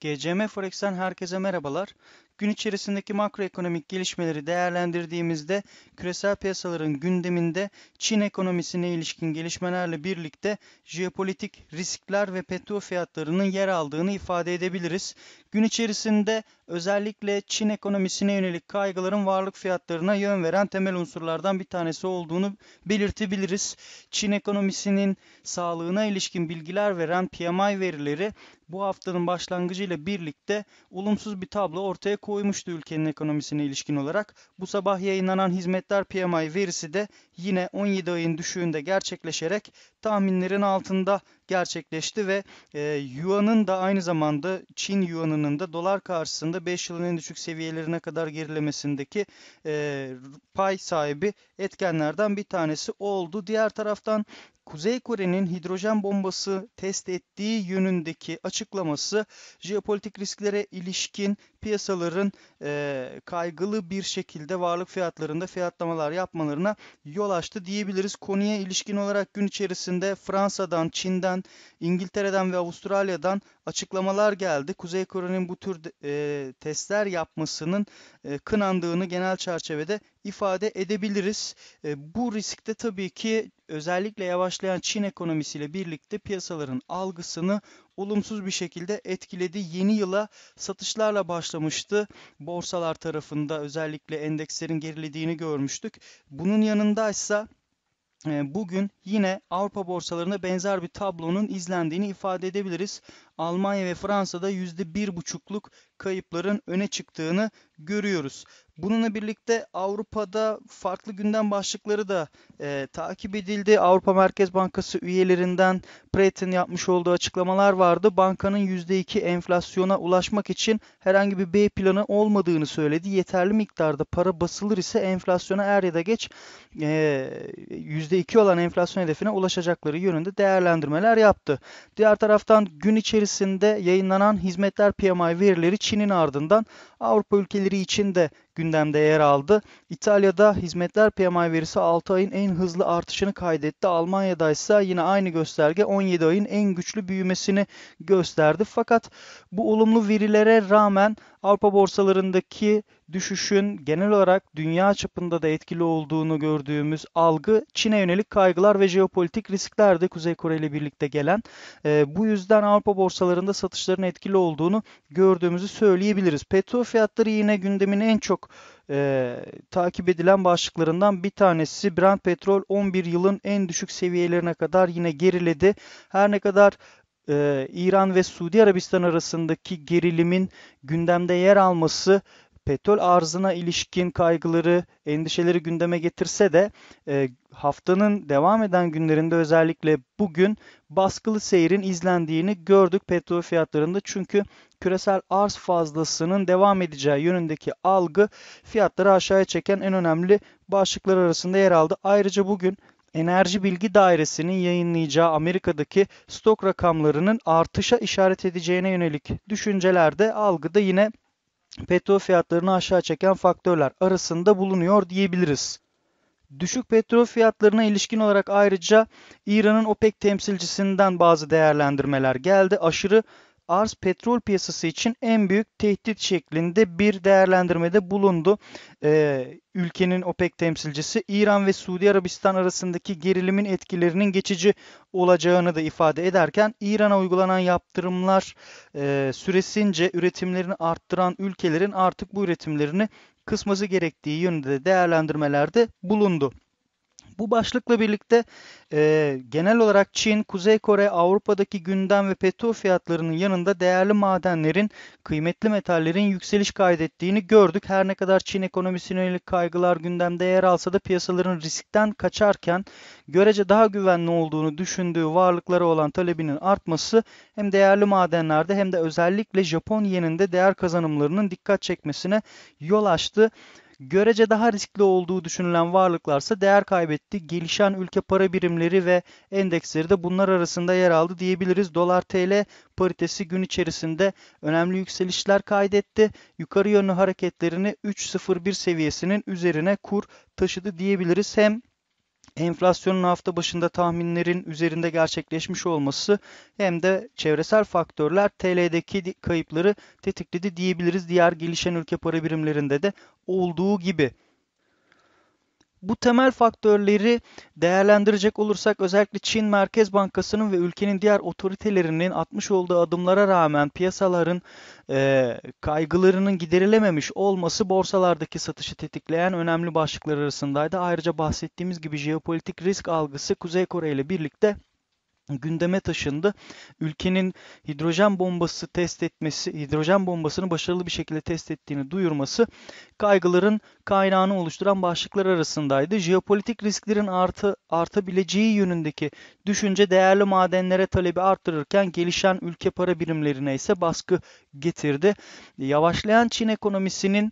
GCM Forex'ten herkese merhabalar. Gün içerisindeki makroekonomik gelişmeleri değerlendirdiğimizde küresel piyasaların gündeminde Çin ekonomisine ilişkin gelişmelerle birlikte jeopolitik riskler ve petrol fiyatlarının yer aldığını ifade edebiliriz. Gün içerisinde özellikle Çin ekonomisine yönelik kaygıların varlık fiyatlarına yön veren temel unsurlardan bir tanesi olduğunu belirtebiliriz. Çin ekonomisinin sağlığına ilişkin bilgiler veren PMI verileri bu haftanın başlangıcıyla birlikte olumsuz bir tablo ortaya koymuştu ülkenin ekonomisine ilişkin olarak. Bu sabah yayınlanan hizmetler PMI verisi de yine 17 ayın düşüğünde gerçekleşerek tahminlerin altında gerçekleşti ve e, Yuan'ın da aynı zamanda Çin Yuan'ının da dolar karşısında 5 yılın en düşük seviyelerine kadar gerilemesindeki e, pay sahibi etkenlerden bir tanesi oldu. Diğer taraftan Kuzey Kore'nin hidrojen bombası test ettiği yönündeki açıklaması jeopolitik risklere ilişkin piyasaların e, kaygılı bir şekilde varlık fiyatlarında fiyatlamalar yapmalarına yol açtı diyebiliriz. Konuya ilişkin olarak gün içerisinde Fransa'dan, Çin'den, İngiltere'den ve Avustralya'dan açıklamalar geldi. Kuzey Kore'nin bu tür e, testler yapmasının e, kınandığını genel çerçevede ifade edebiliriz. E, bu riskte tabii ki özellikle yavaşlayan Çin ekonomisiyle birlikte piyasaların algısını olumsuz bir şekilde etkiledi. Yeni yıla satışlarla başlamıştı. Borsalar tarafında özellikle endekslerin gerilediğini görmüştük. Bunun yanındaysa e, bugün yine Avrupa borsalarında benzer bir tablonun izlendiğini ifade edebiliriz. Almanya ve Fransa'da %1,5'luk kayıpların öne çıktığını görüyoruz. Bununla birlikte Avrupa'da farklı gündem başlıkları da e, takip edildi. Avrupa Merkez Bankası üyelerinden Preten yapmış olduğu açıklamalar vardı. Bankanın %2 enflasyona ulaşmak için herhangi bir B planı olmadığını söyledi. Yeterli miktarda para basılır ise enflasyona er ya da geç e, %2 olan enflasyon hedefine ulaşacakları yönünde değerlendirmeler yaptı. Diğer taraftan gün içerisinde içerisinde yayınlanan hizmetler PMI verileri Çin'in ardından Avrupa ülkeleri için de gündemde yer aldı. İtalya'da hizmetler PMI verisi 6 ayın en hızlı artışını kaydetti. Almanya'da ise yine aynı gösterge 17 ayın en güçlü büyümesini gösterdi. Fakat bu olumlu verilere rağmen Avrupa borsalarındaki düşüşün genel olarak dünya çapında da etkili olduğunu gördüğümüz algı Çin'e yönelik kaygılar ve jeopolitik riskler de Kuzey Kore ile birlikte gelen. E, bu yüzden Avrupa borsalarında satışların etkili olduğunu gördüğümüzü söyleyebiliriz. Petrol fiyatları yine gündemin en çok e, takip edilen başlıklarından bir tanesi. Brent petrol 11 yılın en düşük seviyelerine kadar yine geriledi. Her ne kadar e, İran ve Suudi Arabistan arasındaki gerilimin gündemde yer alması petrol arzına ilişkin kaygıları, endişeleri gündeme getirse de e, haftanın devam eden günlerinde özellikle bugün baskılı seyrin izlendiğini gördük petrol fiyatlarında. Çünkü küresel arz fazlasının devam edeceği yönündeki algı fiyatları aşağıya çeken en önemli başlıklar arasında yer aldı. Ayrıca bugün Enerji Bilgi Dairesi'nin yayınlayacağı Amerika'daki stok rakamlarının artışa işaret edeceğine yönelik düşüncelerde algıda yine petrol fiyatlarını aşağı çeken faktörler arasında bulunuyor diyebiliriz. Düşük petrol fiyatlarına ilişkin olarak ayrıca İran'ın OPEC temsilcisinden bazı değerlendirmeler geldi. Aşırı arz petrol piyasası için en büyük tehdit şeklinde bir değerlendirmede bulundu. Ee, ülkenin OPEC temsilcisi İran ve Suudi Arabistan arasındaki gerilimin etkilerinin geçici olacağını da ifade ederken İran'a uygulanan yaptırımlar e, süresince üretimlerini arttıran ülkelerin artık bu üretimlerini kısması gerektiği yönünde değerlendirmelerde bulundu. Bu başlıkla birlikte e, genel olarak Çin, Kuzey Kore, Avrupa'daki gündem ve petrol fiyatlarının yanında değerli madenlerin, kıymetli metallerin yükseliş kaydettiğini gördük. Her ne kadar Çin ekonomisine yönelik kaygılar gündemde yer alsa da piyasaların riskten kaçarken görece daha güvenli olduğunu düşündüğü varlıklara olan talebinin artması hem değerli madenlerde hem de özellikle Japon yeninde değer kazanımlarının dikkat çekmesine yol açtı. Görece daha riskli olduğu düşünülen varlıklarsa değer kaybetti. Gelişen ülke para birimleri ve endeksleri de bunlar arasında yer aldı diyebiliriz. Dolar TL paritesi gün içerisinde önemli yükselişler kaydetti. Yukarı yönlü hareketlerini 3.01 seviyesinin üzerine kur taşıdı diyebiliriz. Hem enflasyonun hafta başında tahminlerin üzerinde gerçekleşmiş olması hem de çevresel faktörler TL'deki kayıpları tetikledi diyebiliriz. Diğer gelişen ülke para birimlerinde de olduğu gibi. Bu temel faktörleri değerlendirecek olursak özellikle Çin Merkez Bankası'nın ve ülkenin diğer otoritelerinin atmış olduğu adımlara rağmen piyasaların e, kaygılarının giderilememiş olması borsalardaki satışı tetikleyen önemli başlıklar arasındaydı. Ayrıca bahsettiğimiz gibi jeopolitik risk algısı Kuzey Kore ile birlikte gündeme taşındı. Ülkenin hidrojen bombası test etmesi, hidrojen bombasını başarılı bir şekilde test ettiğini duyurması kaygıların kaynağını oluşturan başlıklar arasındaydı. Jeopolitik risklerin artı artabileceği yönündeki düşünce değerli madenlere talebi arttırırken gelişen ülke para birimlerine ise baskı getirdi. Yavaşlayan Çin ekonomisinin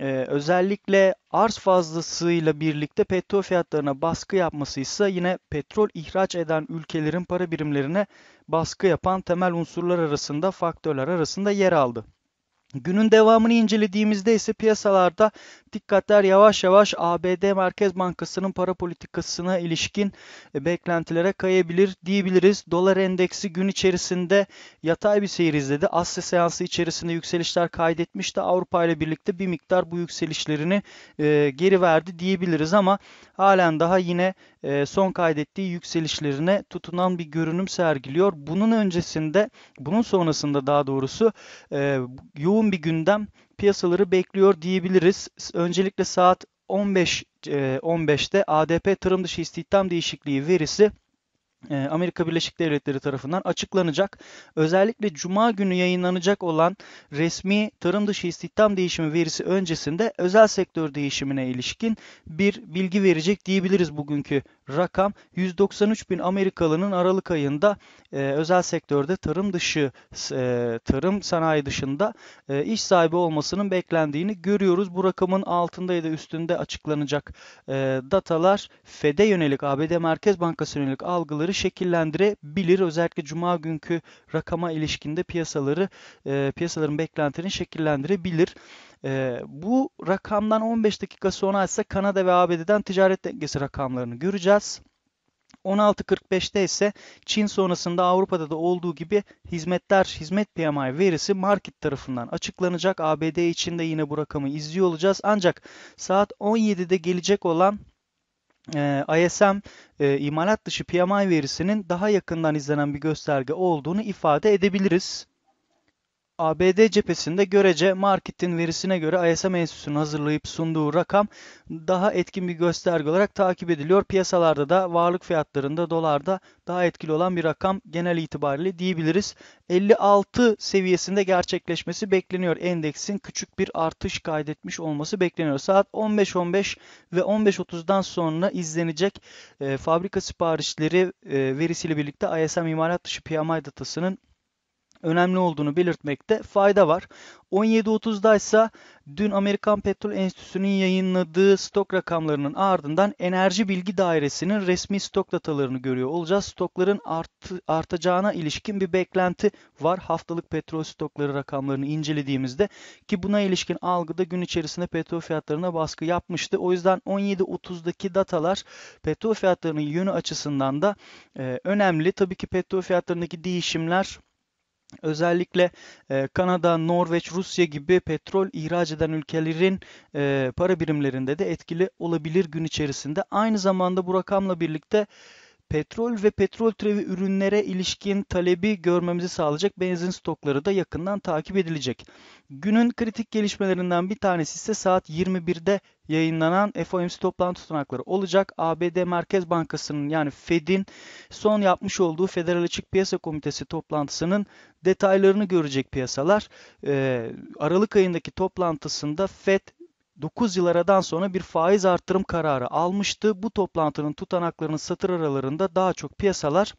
ee, özellikle arz fazlasıyla birlikte petrol fiyatlarına baskı yapması ise yine petrol ihraç eden ülkelerin para birimlerine baskı yapan temel unsurlar arasında faktörler arasında yer aldı. Günün devamını incelediğimizde ise piyasalarda dikkatler yavaş yavaş ABD Merkez Bankası'nın para politikasına ilişkin e, beklentilere kayabilir diyebiliriz. Dolar endeksi gün içerisinde yatay bir seyir izledi. Asya seansı içerisinde yükselişler kaydetmişti. Avrupa ile birlikte bir miktar bu yükselişlerini e, geri verdi diyebiliriz ama halen daha yine e, son kaydettiği yükselişlerine tutunan bir görünüm sergiliyor. Bunun öncesinde, bunun sonrasında daha doğrusu e, yoğun bir gündem piyasaları bekliyor diyebiliriz. Öncelikle saat 15 15'te ADP tarım dışı istihdam değişikliği verisi e, Amerika Birleşik Devletleri tarafından açıklanacak. Özellikle Cuma günü yayınlanacak olan resmi tarım dışı istihdam değişimi verisi öncesinde özel sektör değişimine ilişkin bir bilgi verecek diyebiliriz bugünkü rakam 193 bin Amerikalı'nın Aralık ayında e, özel sektörde tarım dışı, e, tarım sanayi dışında e, iş sahibi olmasının beklendiğini görüyoruz. Bu rakamın altında ya da üstünde açıklanacak e, datalar FED'e yönelik, ABD Merkez Bankası yönelik algıları şekillendirebilir. Özellikle Cuma günkü rakama ilişkinde piyasaları, e, piyasaların beklentilerini şekillendirebilir. E, bu rakamdan 15 dakika sonra ise Kanada ve ABD'den ticaret dengesi rakamlarını göreceğiz. 16.45'te ise Çin sonrasında Avrupa'da da olduğu gibi hizmetler, hizmet PMI verisi market tarafından açıklanacak. ABD için de yine bu rakamı izliyor olacağız. Ancak saat 17'de gelecek olan e, ISM e, imalat dışı PMI verisinin daha yakından izlenen bir gösterge olduğunu ifade edebiliriz. ABD cephesinde görece marketin verisine göre ISM enstitüsünün hazırlayıp sunduğu rakam daha etkin bir gösterge olarak takip ediliyor. Piyasalarda da varlık fiyatlarında dolarda daha etkili olan bir rakam genel itibariyle diyebiliriz. 56 seviyesinde gerçekleşmesi bekleniyor. Endeksin küçük bir artış kaydetmiş olması bekleniyor. Saat 15.15 .15 ve 15.30'dan sonra izlenecek e, fabrika siparişleri e, verisiyle birlikte ISM imalat dışı PMI datasının önemli olduğunu belirtmekte fayda var. 17.30'da ise dün Amerikan Petrol Enstitüsü'nün yayınladığı stok rakamlarının ardından Enerji Bilgi Dairesi'nin resmi stok datalarını görüyor olacağız. Stokların artı, artacağına ilişkin bir beklenti var. Haftalık petrol stokları rakamlarını incelediğimizde ki buna ilişkin algıda gün içerisinde petrol fiyatlarına baskı yapmıştı. O yüzden 17.30'daki datalar petrol fiyatlarının yönü açısından da e, önemli. Tabii ki petrol fiyatlarındaki değişimler Özellikle e, Kanada, Norveç, Rusya gibi petrol ihraç eden ülkelerin e, para birimlerinde de etkili olabilir gün içerisinde. Aynı zamanda bu rakamla birlikte Petrol ve petrol türevi ürünlere ilişkin talebi görmemizi sağlayacak benzin stokları da yakından takip edilecek. Günün kritik gelişmelerinden bir tanesi ise saat 21'de yayınlanan FOMC toplantı tutanakları olacak. ABD Merkez Bankası'nın yani Fed'in son yapmış olduğu Federal Açık Piyasa Komitesi toplantısının detaylarını görecek piyasalar. Ee, Aralık ayındaki toplantısında Fed 9 yıl aradan sonra bir faiz artırım kararı almıştı. Bu toplantının tutanaklarının satır aralarında daha çok piyasalar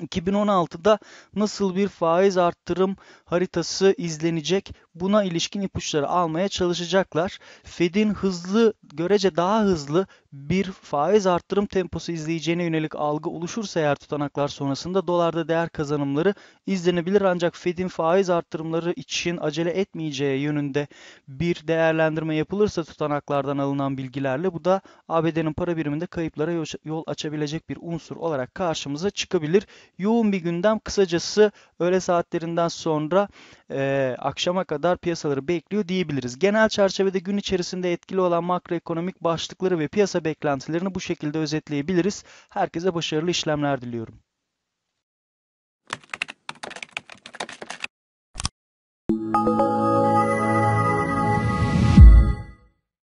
2016'da nasıl bir faiz arttırım haritası izlenecek buna ilişkin ipuçları almaya çalışacaklar. Fed'in hızlı, görece daha hızlı bir faiz arttırım temposu izleyeceğine yönelik algı oluşursa eğer tutanaklar sonrasında dolarda değer kazanımları izlenebilir ancak Fed'in faiz arttırımları için acele etmeyeceği yönünde bir değerlendirme yapılırsa tutanaklardan alınan bilgilerle bu da ABD'nin para biriminde kayıplara yol açabilecek bir unsur olarak karşımıza çıkabilir. Yoğun bir gündem kısacası öğle saatlerinden sonra e, akşama kadar kadar piyasaları bekliyor diyebiliriz. Genel çerçevede gün içerisinde etkili olan makroekonomik başlıkları ve piyasa beklentilerini bu şekilde özetleyebiliriz. Herkese başarılı işlemler diliyorum. Thank you